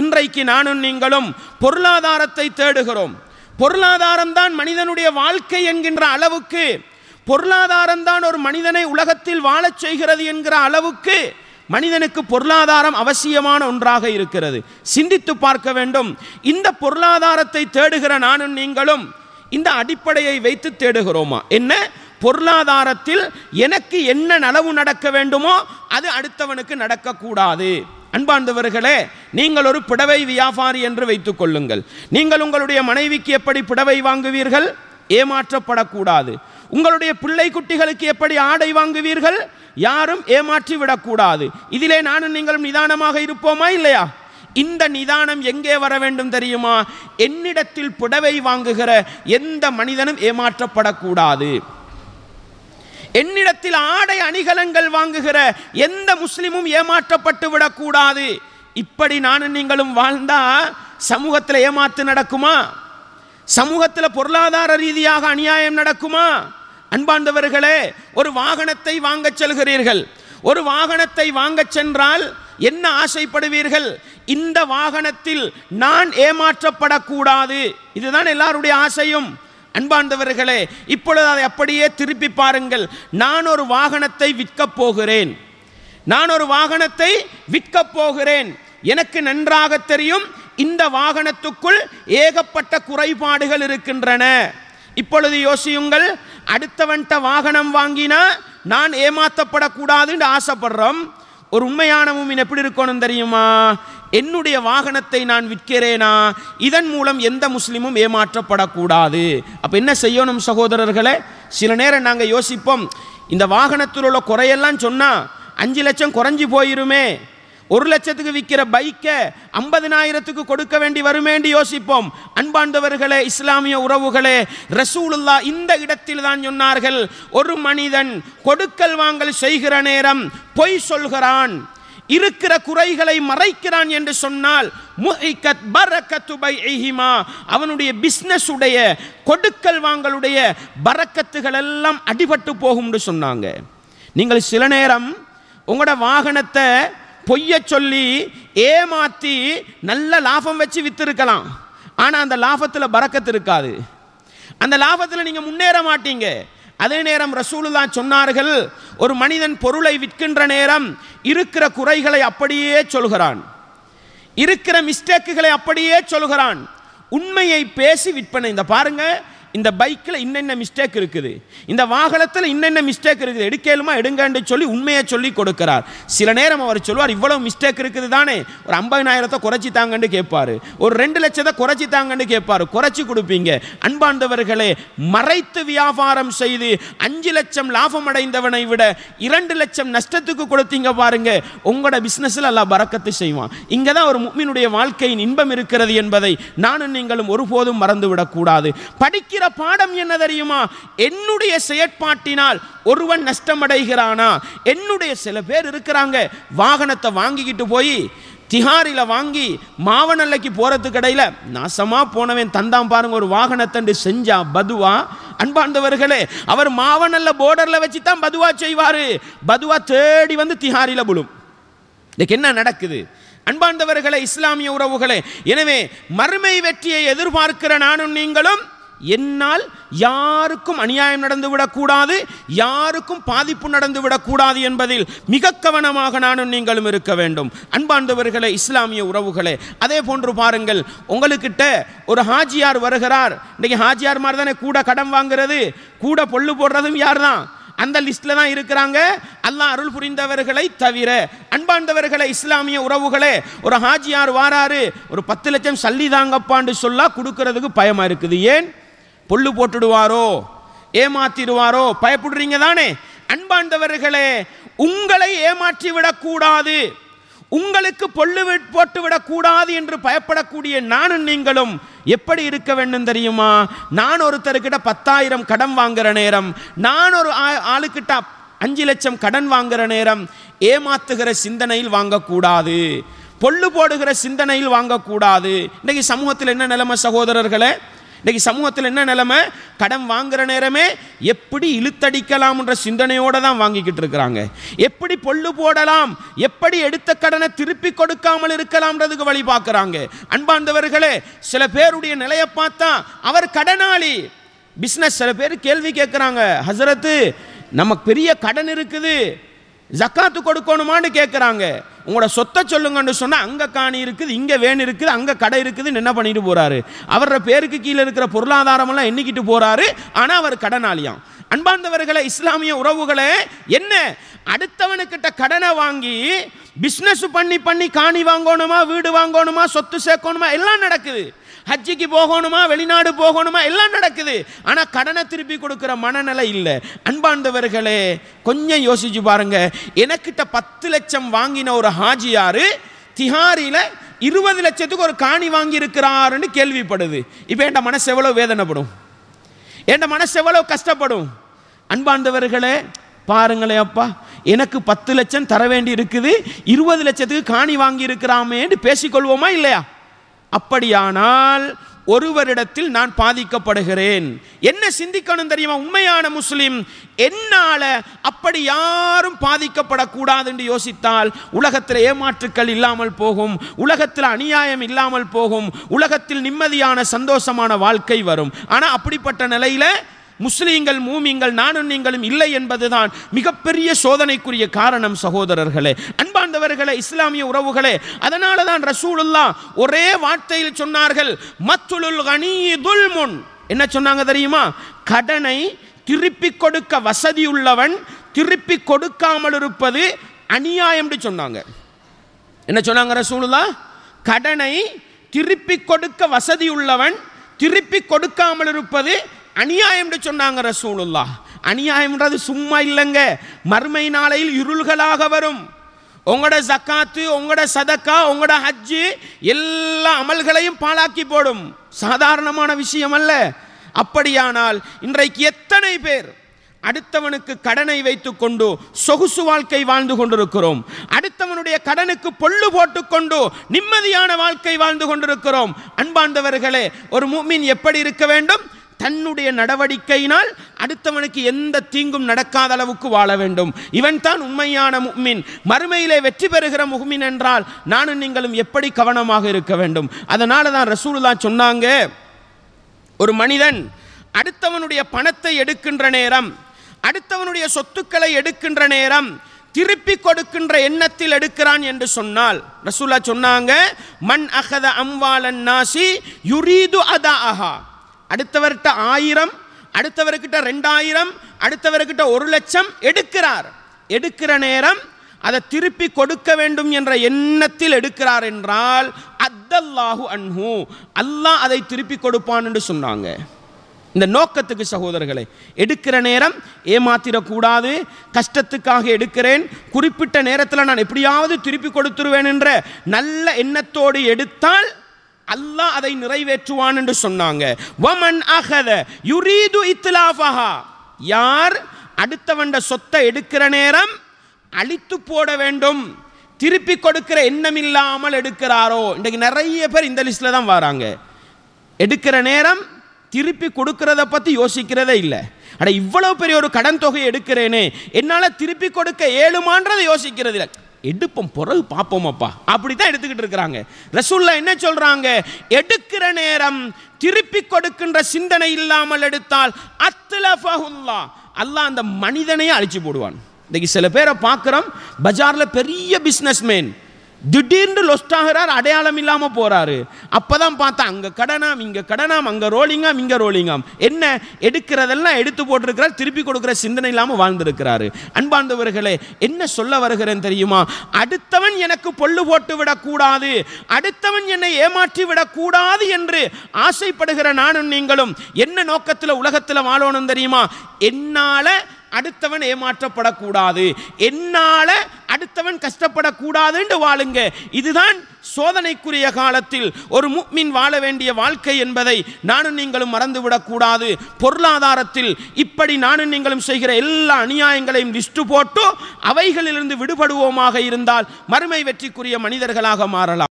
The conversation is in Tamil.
இன்றைக்கு நானும் நீங்களும் பொருளாதாரத்தை தேடுகிறோம் பொருளாதாரம்தான் மனிதனுடைய வாழ்க்கை என்கின்ற அளவுக்கு பொருளாதாரம்தான் ஒரு மனிதனை உலகத்தில் வாழச் செய்கிறது என்கிற அளவுக்கு மனிதனுக்கு பொருளாதாரம் அவசியமான ஒன்றாக இருக்கிறது சிந்தித்து பார்க்க வேண்டும் இந்த பொருளாதாரத்தை தேடுகிற நானும் நீங்களும் இந்த அடிப்படையை வைத்து தேடுகிறோமா என்ன பொருளாதாரத்தில் எனக்கு என்ன நலவு நடக்க வேண்டுமோ அது அடுத்தவனுக்கு நடக்கக்கூடாது அன்பார்ந்தவர்களே நீங்கள் ஒரு புடவை வியாபாரி என்று வைத்துக் கொள்ளுங்கள் நீங்கள் உங்களுடைய மனைவிக்கு எப்படி புடவை வாங்குவீர்கள் ஏமாற்றப்படக்கூடாது உங்களுடைய பிள்ளை குட்டிகளுக்கு எப்படி ஆடை வாங்குவீர்கள் யாரும் ஏமாற்றி விடக்கூடாது இதிலே நானும் நீங்களும் நிதானமாக இருப்போமா இல்லையா இந்த நிதானம் எங்கே வர வேண்டும் தெரியுமா என்னிடத்தில் புடவை வாங்குகிற எந்த மனிதனும் ஏமாற்றப்படக்கூடாது என்னிடத்தில் ஆடை அணிகலங்கள் வாங்குகிற எந்த முஸ்லிமும் ஏமாற்றப்பட்டு விடக்கூடாது இப்படி நானும் நீங்களும் வாழ்ந்தா சமூகத்தில் ஏமாத்து நடக்குமா சமூகத்தில் பொருளாதார ரீதியாக அநியாயம் நடக்குமா அன்பாண்டவர்களே ஒரு வாகனத்தை வாங்கச் செல்கிறீர்கள் ஒரு வாகனத்தை வாங்கச் சென்றால் என்ன ஆசைப்படுவீர்கள் இந்த வாகனத்தில் நான் ஏமாற்றப்படக்கூடாது இதுதான் எல்லாருடைய ஆசையும் அன்பாண்டவர்களே இப்பொழுது அதை அப்படியே திருப்பி பாருங்கள் நான் ஒரு வாகனத்தை விற்கப் போகிறேன் நான் ஒரு வாகனத்தை விற்கப் போகிறேன் எனக்கு நன்றாக தெரியும் இந்த வாகனத்துக்குள் ஏகப்பட்ட குறைபாடுகள் இருக்கின்றன இப்பொழுது யோசியுங்கள் அடுத்தவன்ட்ட வாகனம் வாங்கினா நான் ஏமாற்றப்படக்கூடாதுன்னு ஆசைப்படுறோம் ஒரு உண்மையான மூமின் எப்படி இருக்கணும் தெரியுமா என்னுடைய வாகனத்தை நான் விற்கிறேனா இதன் மூலம் எந்த முஸ்லீமும் ஏமாற்றப்படக்கூடாது அப்போ என்ன செய்யணும் சகோதரர்களே சில நேரம் நாங்கள் யோசிப்போம் இந்த வாகனத்தில் உள்ள குறையெல்லாம் சொன்னால் அஞ்சு லட்சம் குறைஞ்சி போயிருமே ஒரு லட்சத்துக்கு விற்கிற பைக்கை ஐம்பதினாயிரத்துக்கு கொடுக்க வேண்டி வருமேண்டு யோசிப்போம் அன்பாண்டவர்களே இஸ்லாமிய உறவுகளே ரசூலுல்லா இந்த இடத்தில் தான் சொன்னார்கள் ஒரு மனிதன் கொடுக்கல் வாங்கல் செய்கிற நேரம் பொய் சொல்கிறான் இருக்கிற குறைகளை மறைக்கிறான் என்று சொன்னால் முஹிகத் பை இஹிமா அவனுடைய பிஸ்னஸ் உடைய கொடுக்கல் வாங்களுடைய பரக்கத்துகள் எல்லாம் அடிபட்டு போகும்னு சொன்னாங்க நீங்கள் சில நேரம் உங்களோட வாகனத்தை பொய்ய சொல்லி ஏமாற்றி நல்ல லாபம் வச்சு விற்றுருக்கலாம் ஆனால் அந்த லாபத்தில் பறக்கத்து இருக்காது அந்த லாபத்தில் நீங்கள் முன்னேற மாட்டீங்க அதே நேரம் ரசூலுல்லா சொன்னார்கள் ஒரு மனிதன் பொருளை விற்கின்ற நேரம் இருக்கிற குறைகளை அப்படியே சொல்கிறான் இருக்கிற மிஸ்டேக்குகளை அப்படியே சொல்கிறான் உண்மையை பேசி விற்பனை இந்த பாருங்கள் இந்த பைக்கில் இன்னென்ன மிஸ்டேக் இருக்குது இந்த வாகனத்தில் இன்னென்ன மிஸ்டேக் இருக்குது எடுக்கலுமா எடுங்கன்னு சொல்லி உண்மையை சொல்லி கொடுக்கிறார் சில நேரம் அவர் சொல்லுவார் இவ்வளவு மிஸ்டேக் இருக்குது தானே ஒரு ஐம்பதினாயிரத்தை குறைச்சி தாங்கன்னு கேட்பார் ஒரு ரெண்டு லட்சத்தை குறைச்சி தாங்கன்னு கேட்பார் குறைச்சி கொடுப்பீங்க அன்பாண்டவர்களே மறைத்து வியாபாரம் செய்து அஞ்சு லட்சம் லாபம் அடைந்தவனை விட இரண்டு லட்சம் நஷ்டத்துக்கு கொடுத்தீங்க பாருங்க உங்களோட பிஸ்னஸில் எல்லாம் பறக்கத்தை செய்வான் இங்கே தான் ஒரு முக்மினுடைய வாழ்க்கையின் இன்பம் இருக்கிறது என்பதை நானும் நீங்களும் ஒருபோதும் மறந்துவிடக்கூடாது படிக்கிற கற்ற பாடம் என்ன தெரியுமா என்னுடைய செயற்பாட்டினால் ஒருவன் நஷ்டமடைகிறானா என்னுடைய சில பேர் இருக்கிறாங்க வாகனத்தை வாங்கிக்கிட்டு போய் திஹாரில் வாங்கி மாவனல்லைக்கு போகிறதுக்கு இடையில் நாசமாக போனவன் தந்தான் பாருங்க ஒரு வாகனத்தண்டு செஞ்சா பதுவா அன்பார்ந்தவர்களே அவர் மாவனல்ல போர்டரில் வச்சு தான் பதுவா செய்வார் பதுவா தேடி வந்து திஹாரியில் விழும் இதுக்கு என்ன நடக்குது அன்பாண்டவர்களே இஸ்லாமிய உறவுகளே எனவே மறுமை வெற்றியை எதிர்பார்க்கிற நானும் நீங்களும் என்னால் யாருக்கும் அநியாயம் நடந்துவிடக்கூடாது யாருக்கும் பாதிப்பு நடந்துவிடக்கூடாது என்பதில் மிக கவனமாக நானும் நீங்களும் இருக்க வேண்டும் அன்பார்ந்தவர்களே இஸ்லாமிய உறவுகளே அதே போன்று பாருங்கள் உங்களுக்கிட்ட ஒரு ஹாஜியார் வருகிறார் இன்றைக்கி ஹாஜியார் மாதிரி தானே கூட கடன் வாங்குறது கூட பொல்லு போடுறதும் யார் தான் அந்த லிஸ்டில் தான் இருக்கிறாங்க அல்லாஹ் அருள் புரிந்தவர்களை தவிர அன்பாண்டவர்களை இஸ்லாமிய உறவுகளே ஒரு ஹாஜியார் வாராரு ஒரு பத்து லட்சம் சல்லி தாங்கப்பான்னு சொல்லா கொடுக்கறதுக்கு பயமாக இருக்குது ஏன் பொல்லு போட்டுடுவாரோ ஏமாத்திடுவாரோ பயப்படுறீங்க தானே அன்பாண்டவர்களே உங்களை ஏமாற்றி விடக்கூடாது உங்களுக்கு பொல்லு போட்டு விடக்கூடாது என்று பயப்படக்கூடிய நானும் நீங்களும் எப்படி இருக்க வேண்டும் தெரியுமா நான் கிட்ட பத்தாயிரம் கடன் வாங்குற நேரம் நான் ஒரு ஆளுக்கிட்ட அஞ்சு லட்சம் கடன் வாங்குற நேரம் ஏமாத்துகிற சிந்தனையில் வாங்கக்கூடாது பொல்லு போடுகிற சிந்தனையில் வாங்கக்கூடாது இன்றைக்கு சமூகத்தில் என்ன நிலைமை சகோதரர்களே இன்னைக்கு சமூகத்தில் என்ன நிலைமை கடன் வாங்குகிற நேரமே எப்படி இழுத்தடிக்கலாம்ன்ற சிந்தனையோடு தான் வாங்கிக்கிட்டு இருக்கிறாங்க எப்படி பொல்லு போடலாம் எப்படி எடுத்த கடனை திருப்பி கொடுக்காமல் இருக்கலாம்ன்றதுக்கு வழி பார்க்குறாங்க அன்பாண்டவர்களே சில பேருடைய நிலையை பார்த்தா அவர் கடனாளி பிஸ்னஸ் சில பேர் கேள்வி கேட்குறாங்க ஹசரத்து நமக்கு பெரிய கடன் இருக்குது ஜக்காத்து கொடுக்கணுமான்னு கேட்குறாங்க உங்களோட சொத்தை சொல்லுங்கன்னு சொன்னால் அங்கே காணி இருக்குது இங்கே வேணு இருக்குது அங்கே கடை இருக்குதுன்னு என்ன பண்ணிட்டு போகிறாரு அவரோட பேருக்கு கீழே இருக்கிற பொருளாதாரமெல்லாம் எண்ணிக்கிட்டு போகிறாரு ஆனால் அவர் கடனாளியாம் அன்பார்ந்தவர்களை இஸ்லாமிய உறவுகளை என்ன அடுத்தவனுக்கிட்ட கடனை வாங்கி பிஸ்னஸ் பண்ணி பண்ணி காணி வாங்கணுமா வீடு வாங்கணுமா சொத்து சேர்க்கணுமா எல்லாம் நடக்குது ஹஜ்ஜிக்கு போகணுமா வெளிநாடு போகணுமா எல்லாம் நடக்குது ஆனால் கடனை திருப்பி கொடுக்குற மனநிலை இல்லை அன்பாண்டவர்களே கொஞ்சம் யோசிச்சு பாருங்க எனக்கிட்ட பத்து லட்சம் வாங்கின ஒரு ஹாஜியாரு திஹாரியில் இருபது லட்சத்துக்கு ஒரு காணி வாங்கி இருக்கிறாருன்னு கேள்விப்படுது இப்போ என் மனசு எவ்வளோ வேதனைப்படும் என் மனசு எவ்வளோ கஷ்டப்படும் அன்பாண்டவர்களே பாருங்களே அப்பா எனக்கு பத்து லட்சம் தர வேண்டி இருக்குது இருபது லட்சத்துக்கு காணி வாங்கி இருக்கிறாமேன்னு பேசிக்கொள்வோமா இல்லையா அப்படியானால் ஒருவரிடத்தில் நான் பாதிக்கப்படுகிறேன் என்ன சிந்திக்கணும் தெரியுமா உண்மையான முஸ்லீம் என்னால் அப்படி யாரும் பாதிக்கப்படக்கூடாது என்று யோசித்தால் உலகத்தில் ஏமாற்றுக்கள் இல்லாமல் போகும் உலகத்தில் அநியாயம் இல்லாமல் போகும் உலகத்தில் நிம்மதியான சந்தோஷமான வாழ்க்கை வரும் ஆனால் அப்படிப்பட்ட நிலையில் முஸ்லீம்கள் மூமிங்கள் நானும் நீங்களும் இல்லை என்பதுதான் மிகப்பெரிய சோதனைக்குரிய காரணம் சகோதரர்களே அன்பார்ந்தவர்களே இஸ்லாமிய உறவுகளே அதனால தான் ரசூலுல்லா ஒரே வார்த்தையில் சொன்னார்கள் மத்துலுல் கனீதுல் முன் என்ன சொன்னாங்க தெரியுமா கடனை திருப்பி கொடுக்க வசதி உள்ளவன் திருப்பி கொடுக்காமல் இருப்பது அநியாயம்னு சொன்னாங்க என்ன சொன்னாங்க ரசூலுல்லா கடனை திருப்பி கொடுக்க வசதி உள்ளவன் திருப்பி கொடுக்காமல் இருப்பது அநியாயம்னு சொன்னாங்க ரசூலுல்லா அநியாயம்ன்றது சும்மா இல்லைங்க மறுமை நாளையில் இருள்களாக வரும் உங்களோட சக்காத்து உங்களோட சதக்கா உங்களோட ஹஜ்ஜு எல்லா அமல்களையும் பாழாக்கி போடும் சாதாரணமான விஷயம் அல்ல அப்படியானால் இன்றைக்கு எத்தனை பேர் அடுத்தவனுக்கு கடனை வைத்துக்கொண்டு சொகுசு வாழ்க்கை வாழ்ந்து கொண்டிருக்கிறோம் அடுத்தவனுடைய கடனுக்கு பொள்ளு போட்டுக்கொண்டு நிம்மதியான வாழ்க்கை வாழ்ந்து கொண்டிருக்கிறோம் அன்பாண்டவர்களே ஒரு மூமின் எப்படி இருக்க வேண்டும் தன்னுடைய நடவடிக்கையினால் அடுத்தவனுக்கு எந்த தீங்கும் நடக்காத அளவுக்கு வாழ வேண்டும் இவன் தான் உண்மையான முக்மின் மறுமையிலே வெற்றி பெறுகிற முக்மின் என்றால் நானும் நீங்களும் எப்படி கவனமாக இருக்க வேண்டும் அதனால தான் ரசூலுல்லா சொன்னாங்க ஒரு மனிதன் அடுத்தவனுடைய பணத்தை எடுக்கின்ற நேரம் அடுத்தவனுடைய சொத்துக்களை எடுக்கின்ற நேரம் திருப்பி கொடுக்கின்ற எண்ணத்தில் எடுக்கிறான் என்று சொன்னால் ரசூலா சொன்னாங்க மண் அகத அம்வாலன் நாசி யுரீது அதா அஹா அடுத்தவர்கிட்ட ஆயிரம் அடுத்தவர்கிட்ட ரெண்டாயிரம் அடுத்தவர்கிட்ட ஒரு லட்சம் எடுக்கிறார் எடுக்கிற நேரம் அதை திருப்பி கொடுக்க வேண்டும் என்ற எண்ணத்தில் எடுக்கிறார் என்றால் அத்தல்லாஹு அன்ஹு அல்லாஹ் அதை திருப்பி கொடுப்பான் என்று சொன்னாங்க இந்த நோக்கத்துக்கு சகோதரர்களை எடுக்கிற நேரம் ஏமாத்திடக்கூடாது கஷ்டத்துக்காக எடுக்கிறேன் குறிப்பிட்ட நேரத்தில் நான் எப்படியாவது திருப்பி கொடுத்துருவேன் என்ற நல்ல எண்ணத்தோடு எடுத்தால் அல்லாஹ் அதை நிறைவேற்றுவான் என்று சொன்னாங்க வமன் அகத யுரீது இத்லாஃபஹா யார் அடுத்தவண்ட சொத்தை எடுக்கிற நேரம் அழித்து போட வேண்டும் திருப்பி கொடுக்கிற எண்ணம் இல்லாமல் எடுக்கிறாரோ இன்றைக்கு நிறைய பேர் இந்த லிஸ்ட்டில் தான் வராங்க எடுக்கிற நேரம் திருப்பி கொடுக்கறத பற்றி யோசிக்கிறதே இல்லை அட இவ்வளோ பெரிய ஒரு கடன் தொகை எடுக்கிறேனே என்னால் திருப்பி கொடுக்க ஏழுமான்றதை யோசிக்கிறது இல்லை எடுப்போம் பிறகு பார்ப்போமாப்பா அப்படி தான் எடுத்துக்கிட்டு இருக்கிறாங்க ரசூல்லா என்ன சொல்கிறாங்க எடுக்கிற நேரம் திருப்பி கொடுக்கின்ற சிந்தனை இல்லாமல் எடுத்தால் அத்துலஃபஹுல்லா அல்லாஹ் அந்த மனிதனையே அழிச்சு போடுவான் இன்றைக்கி சில பேரை பார்க்குறோம் பஜாரில் பெரிய பிஸ்னஸ் மேன் திடீர்னு லொஸ்ட் ஆகிறார் அடையாளம் இல்லாமல் போகிறாரு அப்போ தான் பார்த்தா அங்கே கடனாம் இங்கே கடனாம் அங்கே ரோலிங்காம் இங்கே ரோலிங்காம் என்ன எடுக்கிறதெல்லாம் எடுத்து போட்டிருக்கிறார் திருப்பி கொடுக்குற சிந்தனை இல்லாமல் வாழ்ந்திருக்கிறாரு அன்பாண்டவர்களே என்ன சொல்ல வருகிறேன் தெரியுமா அடுத்தவன் எனக்கு பொல்லு போட்டு விடக்கூடாது அடுத்தவன் என்னை ஏமாற்றி விடக்கூடாது என்று ஆசைப்படுகிற நானும் நீங்களும் என்ன நோக்கத்தில் உலகத்தில் வாழணும் தெரியுமா என்னால் அடுத்தவன் ஏமாற்றப்படக்கூடாது என்னால் அடுத்தவன் கஷ்டப்படக்கூடாதுன்னு வாழுங்க இதுதான் சோதனைக்குரிய காலத்தில் ஒரு முக்மின் வாழ வேண்டிய வாழ்க்கை என்பதை நானும் நீங்களும் மறந்துவிடக்கூடாது பொருளாதாரத்தில் இப்படி நானும் நீங்களும் செய்கிற எல்லா அநியாயங்களையும் லிஸ்ட் போட்டு அவைகளிலிருந்து விடுபடுவோமாக இருந்தால் மறுமை வெற்றிக்குரிய மனிதர்களாக மாறலாம்